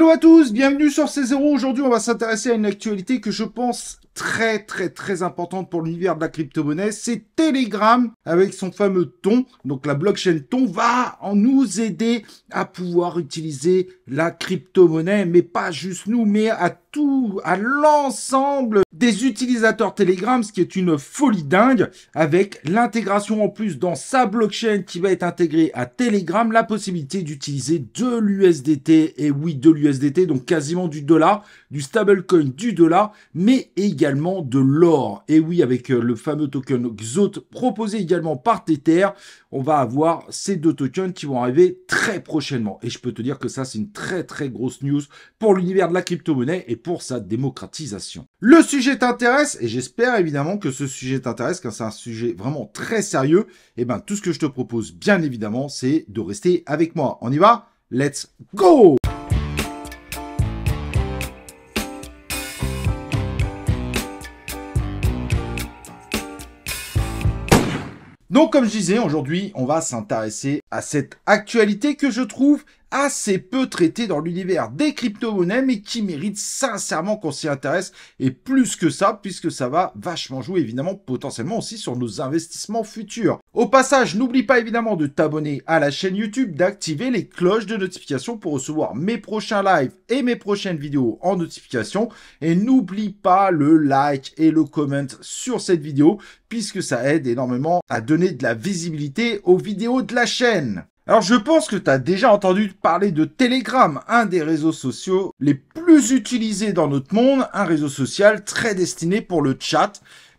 Hello à tous, bienvenue sur C0. Aujourd'hui, on va s'intéresser à une actualité que je pense très très très importante pour l'univers de la crypto-monnaie, c'est Telegram avec son fameux ton. Donc la blockchain ton va en nous aider à pouvoir utiliser la crypto-monnaie, mais pas juste nous, mais à à l'ensemble des utilisateurs Telegram, ce qui est une folie dingue, avec l'intégration en plus dans sa blockchain qui va être intégrée à Telegram, la possibilité d'utiliser de l'USDT, et oui, de l'USDT, donc quasiment du dollar, du stablecoin du dollar, mais également de l'or. Et oui, avec euh, le fameux token XOT proposé également par Tether, on va avoir ces deux tokens qui vont arriver très prochainement. Et je peux te dire que ça, c'est une très très grosse news pour l'univers de la crypto-monnaie et pour pour sa démocratisation. Le sujet t'intéresse et j'espère évidemment que ce sujet t'intéresse car c'est un sujet vraiment très sérieux. Et eh ben tout ce que je te propose bien évidemment c'est de rester avec moi. On y va Let's go Donc comme je disais, aujourd'hui on va s'intéresser à cette actualité que je trouve assez peu traité dans l'univers des crypto-monnaies, mais qui mérite sincèrement qu'on s'y intéresse, et plus que ça, puisque ça va vachement jouer évidemment potentiellement aussi sur nos investissements futurs. Au passage, n'oublie pas évidemment de t'abonner à la chaîne YouTube, d'activer les cloches de notification pour recevoir mes prochains lives et mes prochaines vidéos en notification, et n'oublie pas le like et le comment sur cette vidéo, puisque ça aide énormément à donner de la visibilité aux vidéos de la chaîne. Alors je pense que tu as déjà entendu parler de Telegram, un des réseaux sociaux les plus utilisés dans notre monde, un réseau social très destiné pour le chat,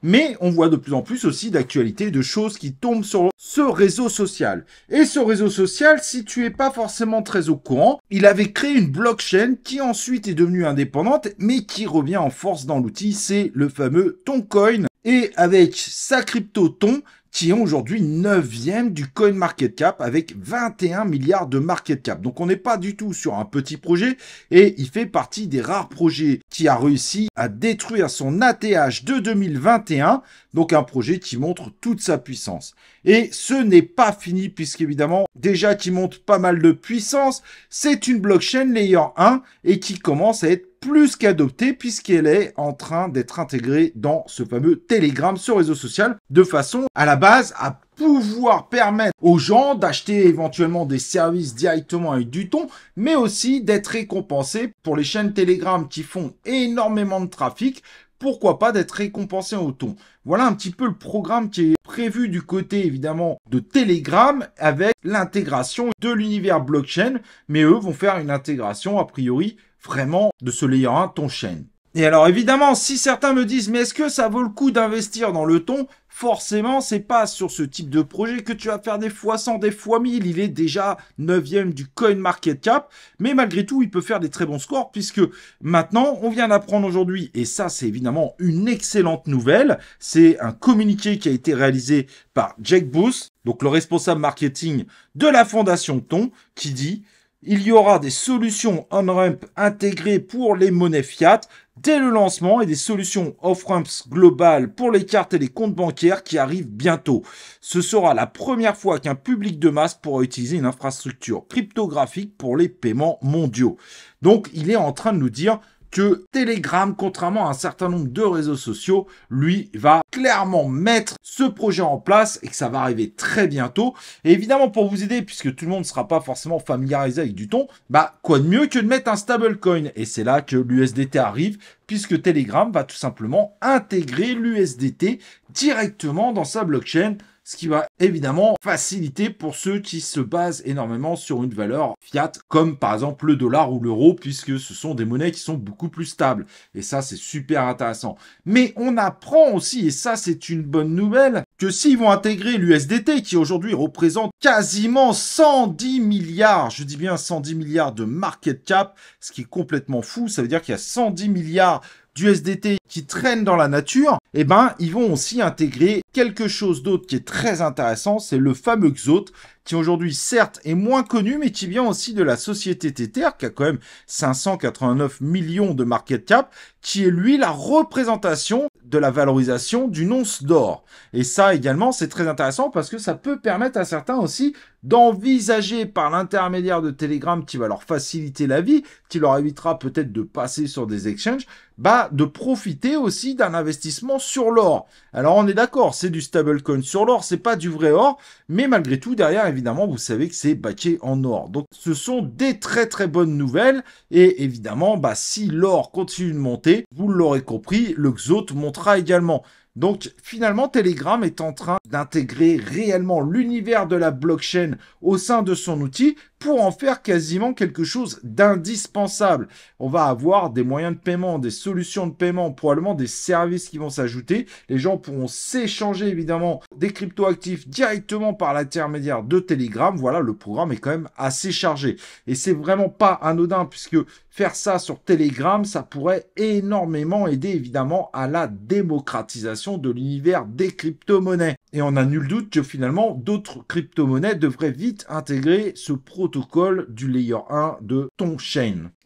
mais on voit de plus en plus aussi d'actualités, de choses qui tombent sur ce réseau social. Et ce réseau social, si tu es pas forcément très au courant, il avait créé une blockchain qui ensuite est devenue indépendante, mais qui revient en force dans l'outil, c'est le fameux Toncoin. Et avec sa crypto-ton, qui est aujourd'hui 9e du coin market cap avec 21 milliards de market cap. Donc on n'est pas du tout sur un petit projet et il fait partie des rares projets qui a réussi à détruire son ATH de 2021. Donc un projet qui montre toute sa puissance. Et ce n'est pas fini puisqu'évidemment déjà qui montre pas mal de puissance, c'est une blockchain layer 1 et qui commence à être plus qu'adopter puisqu'elle est en train d'être intégrée dans ce fameux Telegram sur réseau social de façon à la base à pouvoir permettre aux gens d'acheter éventuellement des services directement avec du ton, mais aussi d'être récompensés pour les chaînes Telegram qui font énormément de trafic. Pourquoi pas d'être récompensé au ton Voilà un petit peu le programme qui est prévu du côté évidemment de Telegram avec l'intégration de l'univers blockchain, mais eux vont faire une intégration a priori vraiment de se layer 1 ton chaîne. Et alors évidemment, si certains me disent mais est-ce que ça vaut le coup d'investir dans le ton Forcément, c'est pas sur ce type de projet que tu vas faire des fois 100, des fois 1000. Il est déjà 9 e du coin market cap, mais malgré tout, il peut faire des très bons scores puisque maintenant, on vient d'apprendre aujourd'hui, et ça, c'est évidemment une excellente nouvelle. C'est un communiqué qui a été réalisé par Jack Booth, donc le responsable marketing de la fondation Ton, qui dit il y aura des solutions on-ramp intégrées pour les monnaies fiat dès le lancement et des solutions off-ramps globales pour les cartes et les comptes bancaires qui arrivent bientôt. Ce sera la première fois qu'un public de masse pourra utiliser une infrastructure cryptographique pour les paiements mondiaux. Donc il est en train de nous dire que Telegram, contrairement à un certain nombre de réseaux sociaux, lui va clairement mettre ce projet en place et que ça va arriver très bientôt. Et évidemment, pour vous aider, puisque tout le monde ne sera pas forcément familiarisé avec du ton, bah quoi de mieux que de mettre un stablecoin Et c'est là que l'USDT arrive, puisque Telegram va tout simplement intégrer l'USDT directement dans sa blockchain ce qui va évidemment faciliter pour ceux qui se basent énormément sur une valeur fiat, comme par exemple le dollar ou l'euro, puisque ce sont des monnaies qui sont beaucoup plus stables. Et ça, c'est super intéressant. Mais on apprend aussi, et ça, c'est une bonne nouvelle, que s'ils vont intégrer l'USDT, qui aujourd'hui représente quasiment 110 milliards, je dis bien 110 milliards de market cap, ce qui est complètement fou. Ça veut dire qu'il y a 110 milliards d'USDT qui traînent dans la nature. et eh ben, ils vont aussi intégrer quelque chose d'autre qui est très intéressant, c'est le fameux Xot qui aujourd'hui certes est moins connu, mais qui vient aussi de la société Tether, qui a quand même 589 millions de market cap, qui est lui la représentation de la valorisation d'une once d'or. Et ça également, c'est très intéressant parce que ça peut permettre à certains aussi d'envisager par l'intermédiaire de Telegram qui va leur faciliter la vie, qui leur évitera peut-être de passer sur des exchanges, bah, de profiter aussi d'un investissement sur l'or. Alors, on est d'accord, c'est du stablecoin sur l'or, c'est pas du vrai or, mais malgré tout, derrière, évidemment, vous savez que c'est baqué en or. Donc, ce sont des très très bonnes nouvelles, et évidemment, bah, si l'or continue de monter, vous l'aurez compris, le XOT montera également. Donc finalement, Telegram est en train d'intégrer réellement l'univers de la blockchain au sein de son outil pour en faire quasiment quelque chose d'indispensable. On va avoir des moyens de paiement, des solutions de paiement, probablement des services qui vont s'ajouter. Les gens pourront s'échanger évidemment des cryptoactifs directement par l'intermédiaire de Telegram. Voilà, le programme est quand même assez chargé. Et c'est vraiment pas anodin puisque faire ça sur Telegram, ça pourrait énormément aider évidemment à la démocratisation de l'univers des crypto-monnaies. Et on a nul doute que finalement d'autres crypto-monnaies devraient vite intégrer ce projet protocole du layer 1 de ton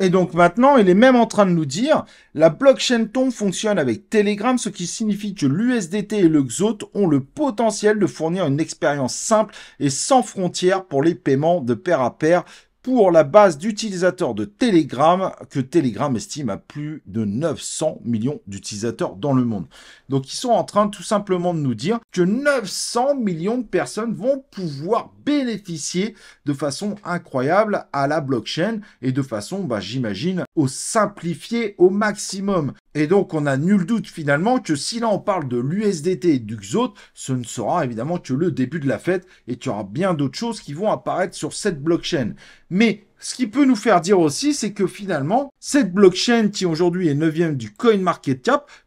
Et donc maintenant, il est même en train de nous dire, la blockchain Ton fonctionne avec Telegram, ce qui signifie que l'USDT et le XOT ont le potentiel de fournir une expérience simple et sans frontières pour les paiements de pair à pair pour la base d'utilisateurs de Telegram, que Telegram estime à plus de 900 millions d'utilisateurs dans le monde. Donc ils sont en train tout simplement de nous dire que 900 millions de personnes vont pouvoir bénéficier de façon incroyable à la blockchain et de façon, bah, j'imagine, au simplifier au maximum. Et donc, on a nul doute finalement que si là on parle de l'USDT et du XOT, ce ne sera évidemment que le début de la fête et tu y aura bien d'autres choses qui vont apparaître sur cette blockchain. Mais ce qui peut nous faire dire aussi, c'est que finalement, cette blockchain qui aujourd'hui est 9 du coin market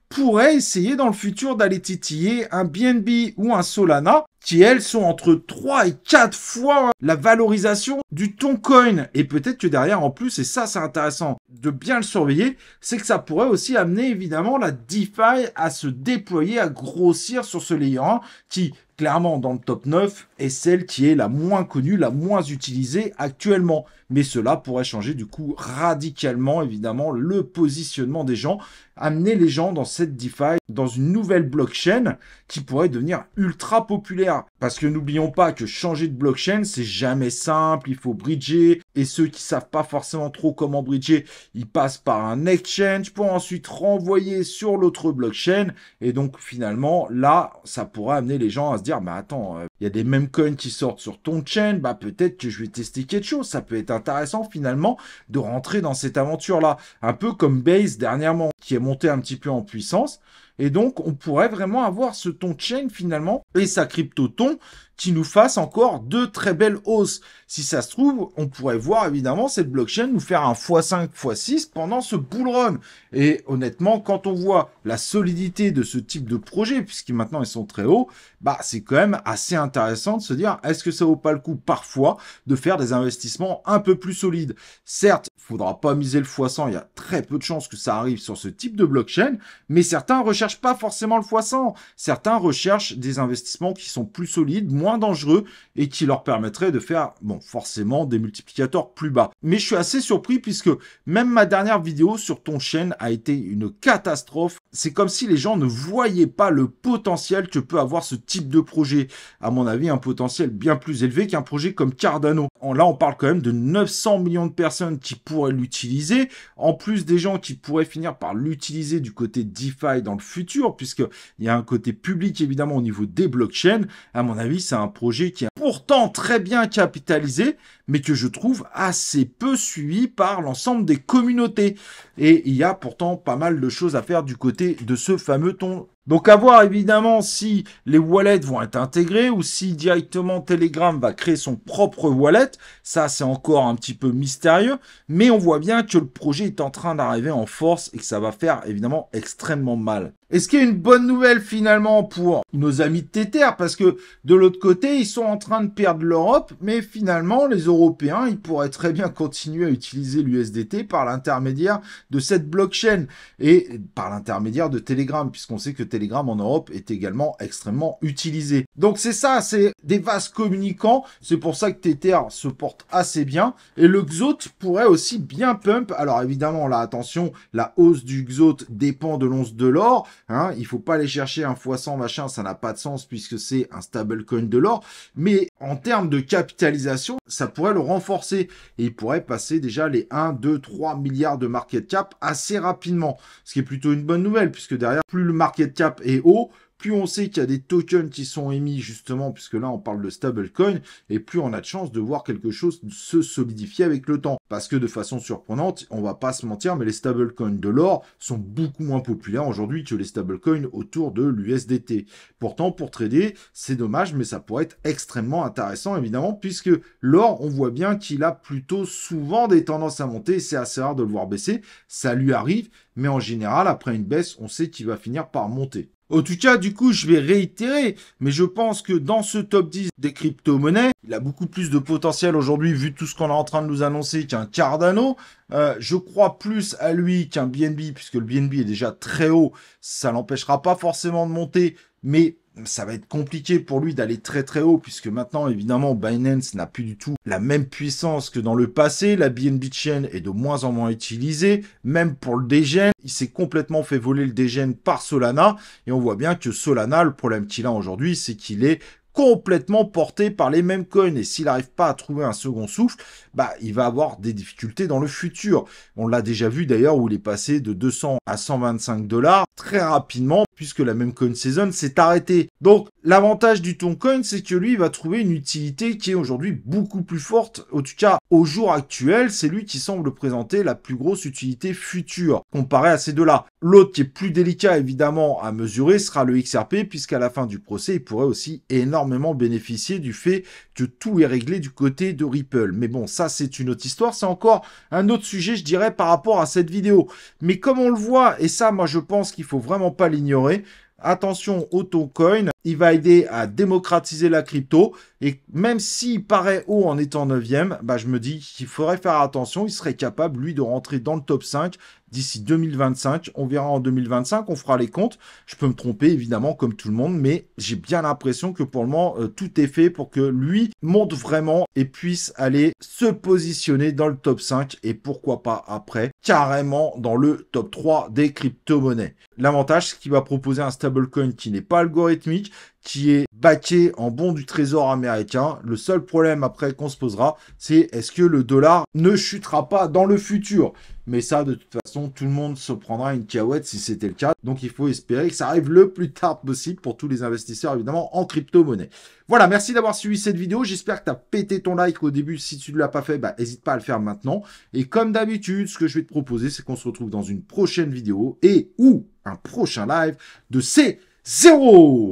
pourrait essayer dans le futur d'aller titiller un BNB ou un Solana qui elles sont entre 3 et 4 fois la valorisation du toncoin. Et peut-être que derrière en plus, et ça c'est intéressant de bien le surveiller, c'est que ça pourrait aussi amener évidemment la DeFi à se déployer, à grossir sur ce layer qui clairement dans le top 9 est celle qui est la moins connue, la moins utilisée actuellement. Mais cela pourrait changer du coup radicalement évidemment le positionnement des gens, amener les gens dans cette DeFi, dans une nouvelle blockchain qui pourrait devenir ultra populaire. Parce que n'oublions pas que changer de blockchain, c'est jamais simple, il faut bridger, et ceux qui savent pas forcément trop comment bridger, ils passent par un exchange pour ensuite renvoyer sur l'autre blockchain, et donc finalement, là, ça pourrait amener les gens à se dire, mais attends, euh, il y a des mêmes coin qui sortent sur ton chain, bah peut-être que je vais tester quelque chose. Ça peut être intéressant finalement de rentrer dans cette aventure-là. Un peu comme Base dernièrement, qui est monté un petit peu en puissance. Et donc, on pourrait vraiment avoir ce ton chain finalement et sa crypto-ton qui nous fasse encore deux très belles hausses. Si ça se trouve, on pourrait voir évidemment cette blockchain nous faire un x5, x6 pendant ce bull run. Et honnêtement, quand on voit la solidité de ce type de projet, puisque maintenant ils sont très hauts, bah c'est quand même assez intéressant de se dire est-ce que ça vaut pas le coup parfois de faire des investissements un peu plus solides. Certes, il faudra pas miser le x100, il y a très peu de chances que ça arrive sur ce type de blockchain, mais certains recherchent pas forcément le x100. Certains recherchent des investissements qui sont plus solides, moins dangereux et qui leur permettraient de faire, bon, forcément des multiplicateurs plus bas. Mais je suis assez surpris puisque même ma dernière vidéo sur ton chaîne a été une catastrophe. C'est comme si les gens ne voyaient pas le potentiel que peut avoir ce type de projet. À mon avis, un potentiel bien plus élevé qu'un projet comme Cardano. Là, on parle quand même de 900 millions de personnes qui pourraient l'utiliser. En plus des gens qui pourraient finir par l'utiliser du côté DeFi dans le futur puisque il y a un côté public évidemment au niveau des blockchains. À mon avis, c'est un projet qui est pourtant très bien capitalisé, mais que je trouve assez peu suivi par l'ensemble des communautés. Et il y a pourtant pas mal de choses à faire du côté de ce fameux ton. Donc à voir évidemment si les wallets vont être intégrés ou si directement Telegram va créer son propre wallet. Ça c'est encore un petit peu mystérieux, mais on voit bien que le projet est en train d'arriver en force et que ça va faire évidemment extrêmement mal. Et ce qui est une bonne nouvelle finalement pour nos amis de Tether, parce que de l'autre côté, ils sont en train de perdre l'Europe, mais finalement les européen, il pourrait très bien continuer à utiliser l'USDT par l'intermédiaire de cette blockchain et par l'intermédiaire de Telegram, puisqu'on sait que Telegram en Europe est également extrêmement utilisé. Donc c'est ça, c'est des vases communicants, c'est pour ça que Tether se porte assez bien, et le Xot pourrait aussi bien pump, alors évidemment là, attention, la hausse du Xot dépend de l'once de l'or, hein, il faut pas aller chercher un x100 machin, ça n'a pas de sens puisque c'est un stablecoin de l'or, mais en termes de capitalisation, ça pourrait le renforcer et il pourrait passer déjà les 1, 2, 3 milliards de market cap assez rapidement. Ce qui est plutôt une bonne nouvelle puisque derrière, plus le market cap est haut, plus on sait qu'il y a des tokens qui sont émis justement, puisque là on parle de stablecoin, et plus on a de chance de voir quelque chose se solidifier avec le temps. Parce que de façon surprenante, on va pas se mentir, mais les stablecoins de l'or sont beaucoup moins populaires aujourd'hui que les stablecoins autour de l'USDT. Pourtant, pour trader, c'est dommage, mais ça pourrait être extrêmement intéressant évidemment, puisque l'or, on voit bien qu'il a plutôt souvent des tendances à monter, c'est assez rare de le voir baisser, ça lui arrive, mais en général, après une baisse, on sait qu'il va finir par monter. En tout cas, du coup, je vais réitérer, mais je pense que dans ce top 10 des crypto-monnaies, il a beaucoup plus de potentiel aujourd'hui, vu tout ce qu'on est en train de nous annoncer, qu'un Cardano. Euh, je crois plus à lui qu'un BNB, puisque le BNB est déjà très haut. Ça l'empêchera pas forcément de monter, mais ça va être compliqué pour lui d'aller très très haut puisque maintenant évidemment Binance n'a plus du tout la même puissance que dans le passé, la BNB chain est de moins en moins utilisée, même pour le Degen. il s'est complètement fait voler le Degen par Solana et on voit bien que Solana, le problème qu'il a aujourd'hui, c'est qu'il est complètement porté par les mêmes coins. Et s'il n'arrive pas à trouver un second souffle, bah, il va avoir des difficultés dans le futur. On l'a déjà vu d'ailleurs où il est passé de 200 à 125 dollars très rapidement puisque la même coin season s'est arrêtée. Donc l'avantage du ton Toncoin, c'est que lui il va trouver une utilité qui est aujourd'hui beaucoup plus forte. En tout cas, au jour actuel, c'est lui qui semble présenter la plus grosse utilité future, comparé à ces deux-là. L'autre qui est plus délicat évidemment à mesurer sera le XRP, puisqu'à la fin du procès, il pourrait aussi énormément bénéficier du fait que tout est réglé du côté de Ripple. Mais bon, ça c'est une autre histoire, c'est encore un autre sujet, je dirais, par rapport à cette vidéo. Mais comme on le voit, et ça moi je pense qu'il faut vraiment pas l'ignorer, attention Attention, AutoCoin, il va aider à démocratiser la crypto. Et même s'il paraît haut en étant 9ème, bah, je me dis qu'il faudrait faire attention. Il serait capable, lui, de rentrer dans le top 5 d'ici 2025. On verra en 2025, on fera les comptes. Je peux me tromper, évidemment, comme tout le monde, mais j'ai bien l'impression que pour le moment, euh, tout est fait pour que lui monte vraiment et puisse aller se positionner dans le top 5 et pourquoi pas après, carrément dans le top 3 des crypto-monnaies. L'avantage, c'est qu'il va proposer un stablecoin qui n'est pas algorithmique, qui est baqué en bons du trésor américain. Le seul problème après qu'on se posera, c'est est-ce que le dollar ne chutera pas dans le futur mais ça, de toute façon, tout le monde se prendra une cahouette si c'était le cas. Donc, il faut espérer que ça arrive le plus tard possible pour tous les investisseurs, évidemment, en crypto-monnaie. Voilà, merci d'avoir suivi cette vidéo. J'espère que tu as pété ton like au début. Si tu ne l'as pas fait, bah, n'hésite pas à le faire maintenant. Et comme d'habitude, ce que je vais te proposer, c'est qu'on se retrouve dans une prochaine vidéo et ou un prochain live de C0.